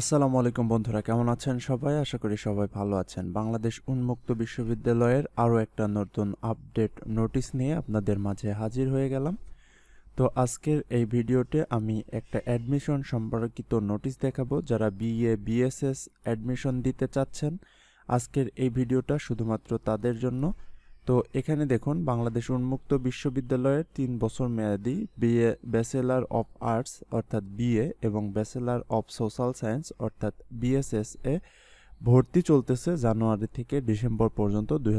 আসসালামু আলাইকুম বন্ধুরা কেমন আছেন সবাই আশা করি সবাই ভালো আছেন বাংলাদেশ উন্মুক্ত বিশ্ববিদ্যালয়ের আরও একটা নতুন আপডেট নোটিশ নিয়ে আপনাদের মাঝে হাজির হয়ে গেলাম তো আজকের এই ভিডিওতে আমি একটা অ্যাডমিশন সম্পর্কিত নোটিশ দেখাবো যারা বিএ বিএসএস অ্যাডমিশন দিতে চাচ্ছেন আজকের এই ভিডিওটা শুধুমাত্র তাদের জন্য তো এখানে দেখুন বাংলাদেশ উন্মুক্ত বিশ্ববিদ্যালয়ের তিন বছর মেয়াদি বিএ ব্যাচেলার অফ আর্টস অর্থাৎ বিএ এবং ব্যাচেলার অফ সোশ্যাল সায়েন্স অর্থাৎ বিএসএস এ ভর্তি চলতেছে জানুয়ারি থেকে ডিসেম্বর পর্যন্ত দুই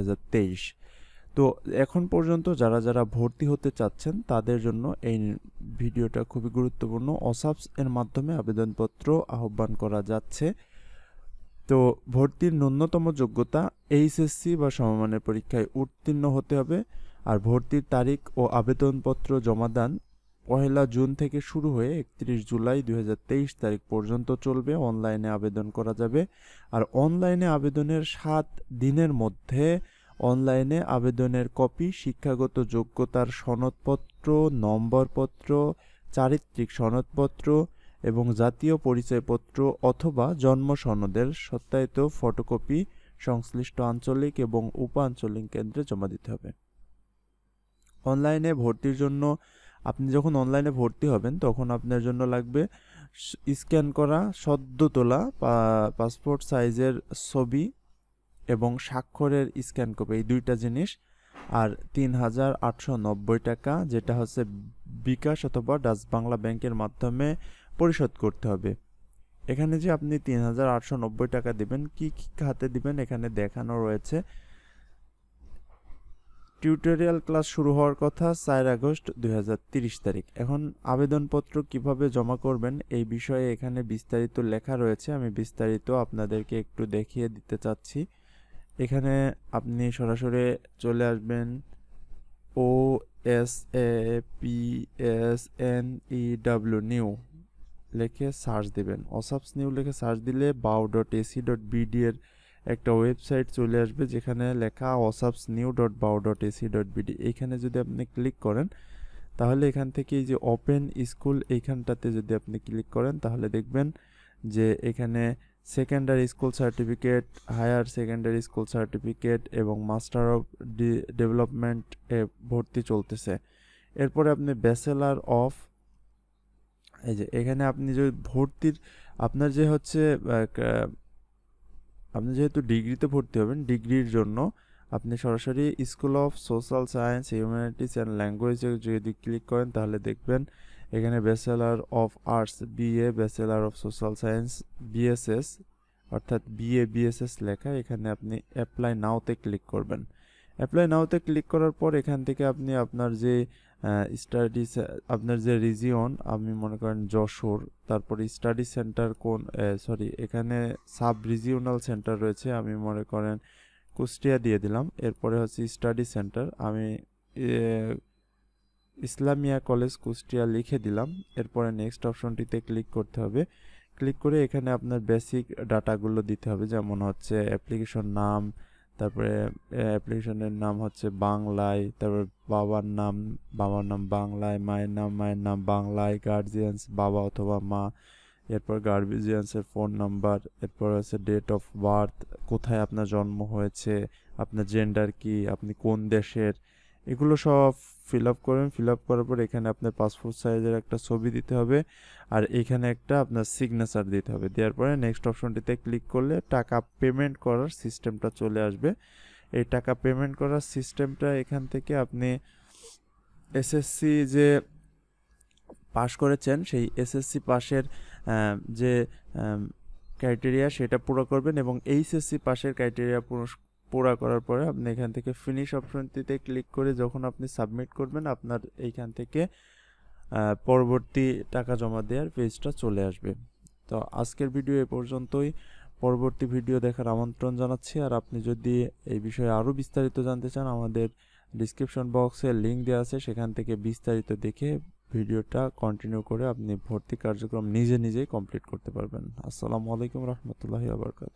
তো এখন পর্যন্ত যারা যারা ভর্তি হতে চাচ্ছেন তাদের জন্য এই ভিডিওটা খুবই গুরুত্বপূর্ণ অসাপস এর মাধ্যমে আবেদনপত্র আহ্বান করা যাচ্ছে তো ভর্তির ন্যূনতম যোগ্যতা এইচএসসি বা সমমানের পরীক্ষায় উত্তীর্ণ হতে হবে আর ভর্তির তারিখ ও আবেদনপত্র জমাদান পহেলা জুন থেকে শুরু হয়ে একত্রিশ জুলাই দুই তারিখ পর্যন্ত চলবে অনলাইনে আবেদন করা যাবে আর অনলাইনে আবেদনের সাত দিনের মধ্যে অনলাইনে আবেদনের কপি শিক্ষাগত যোগ্যতার সনদপত্র নম্বরপত্র চারিত্রিক সনদপত্র এবং জাতীয় পরিচয়পত্র অথবা জন্ম সনদের সত্যায়িত ফটোকপি সংশ্লিষ্ট আঞ্চলিক এবং উপ আঞ্চলিক কেন্দ্রে জমা দিতে হবে অনলাইনে ভর্তির জন্য আপনি যখন অনলাইনে ভর্তি হবেন তখন আপনার জন্য লাগবে স্ক্যান করা সদ্য তোলা পাসপোর্ট সাইজের ছবি এবং স্বাক্ষরের স্ক্যান কপি এই দুইটা জিনিস আর তিন হাজার আটশো নব্বই টাকা যেটা হচ্ছে বিকাশ অথবা ডাচ বাংলা ব্যাংকের মাধ্যমে পরিশোধ করতে হবে এখানে যে আপনি তিন হাজার আটশো নব্বই টাকা দেবেন কি কী খাতে দেবেন এখানে দেখানো রয়েছে টিউটোরিয়াল ক্লাস শুরু হওয়ার কথা চার আগস্ট দুই তারিখ এখন আবেদনপত্র কিভাবে জমা করবেন এই বিষয়ে এখানে বিস্তারিত লেখা রয়েছে আমি বিস্তারিত আপনাদেরকে একটু দেখিয়ে দিতে চাচ্ছি এখানে আপনি সরাসরি চলে আসবেন O S A P S N E W new লেখে সার্চ দেবেন অসাপস নিউ লেখে সার্চ দিলে বাউ ডট এসি ডট বিডি এর একটা ওয়েবসাইট চলে আসবে যেখানে লেখা OSAPS new dot bou dot AC dot BD এখানে যদি আপনি ক্লিক করেন তাহলে এখান থেকে এই যে ওপেন স্কুল এইখানটাতে যদি আপনি ক্লিক করেন তাহলে দেখবেন যে এখানে secondary school certificate higher secondary school certificate এবং মাস্টার অফ ডেভেলপমেন্ট এ ভর্তি চলতেছে এরপরে আপনি ব্যাচেলার অফ এই যে এখানে আপনি যে ভর্তির আপনার যে হচ্ছে আপনি যেহেতু ডিগ্রিতে ভর্তি হবেন ডিগ্রির জন্য আপনি সরাসরি school of social science humanities and ল্যাঙ্গুয়েজে যদি ক্লিক করেন তাহলে দেখবেন এখানে bachelor of arts BA bachelor of social science BSS অর্থাৎ বিএ বিএসএস লেখা এখানে আপনি অ্যাপ্লাই নাওতে ক্লিক করবেন অ্যাপ্লাই নাওতে ক্লিক করার পর এখান থেকে আপনি আপনার যে স্টাডি আপনার যে রিজিয়ন আপনি মনে করেন যশোর তারপরে স্টাডি সেন্টার কোন সরি এখানে সাব রিজিওনাল সেন্টার রয়েছে আমি মনে করেন কুষ্টিয়া দিয়ে দিলাম এরপরে হচ্ছে স্টাডি সেন্টার আমি ইসলামিয়া কলেজ কুষ্টিয়া লিখে দিলাম এরপরে নেক্সট অপশনটিতে ক্লিক করতে হবে ক্লিক করে এখানে আপনার বেসিক ডাটাগুলো দিতে হবে যেমন হচ্ছে অ্যাপ্লিকেশন নাম তারপরে অ্যাপ্লিকেশনের নাম হচ্ছে বাংলায় তারপর বাবার নাম বাবার নাম বাংলায় মায়ের নাম মায়ের নাম বাংলায় গার্জিয়ান্স বাবা অথবা মা এরপর গার্জিয়ান্সের ফোন নাম্বার এরপর হচ্ছে ডেট অফ বার্থ কোথায় আপনার জন্ম হয়েছে আপনার জেন্ডার কি আপনি কোন দেশের এগুলো সব ফিল আপ করবেন ফিল আপ করার পর এখানে আপনার পাসপোর্ট সাইজের একটা ছবি দিতে হবে আর এখানে একটা আপনার সিগনেচার দিতে হবে দেওয়ার পরে নেক্সট অপশনটিতে ক্লিক করলে টাকা পেমেন্ট করার সিস্টেমটা চলে আসবে এই টাকা পেমেন্ট করার সিস্টেমটা এখান থেকে আপনি এসএসসি যে পাস করেছেন সেই এসএসসি পাশের যে ক্রাইটেরিয়া সেটা পুরো করবেন এবং এইচএসসি পাশের ক্রাইটেরিয়া পোড়া করার পরে আপনি এখান থেকে ফিনিশ অপশনটিতে ক্লিক করে যখন আপনি সাবমিট করবেন আপনার এইখান থেকে পরবর্তী টাকা জমা দেওয়ার পেজটা চলে আসবে তো আজকের ভিডিও এ পর্যন্তই পরবর্তী ভিডিও দেখার আমন্ত্রণ জানাচ্ছি আর আপনি যদি এই বিষয়ে আরও বিস্তারিত জানতে চান আমাদের ডিসক্রিপশন বক্সে লিঙ্ক দেওয়া আছে সেখান থেকে বিস্তারিত দেখে ভিডিওটা কন্টিনিউ করে আপনি ভর্তি কার্যক্রম নিজে নিজেই কমপ্লিট করতে পারবেন আসসালামু আলাইকুম রহমতুল্লাহ আবরকাত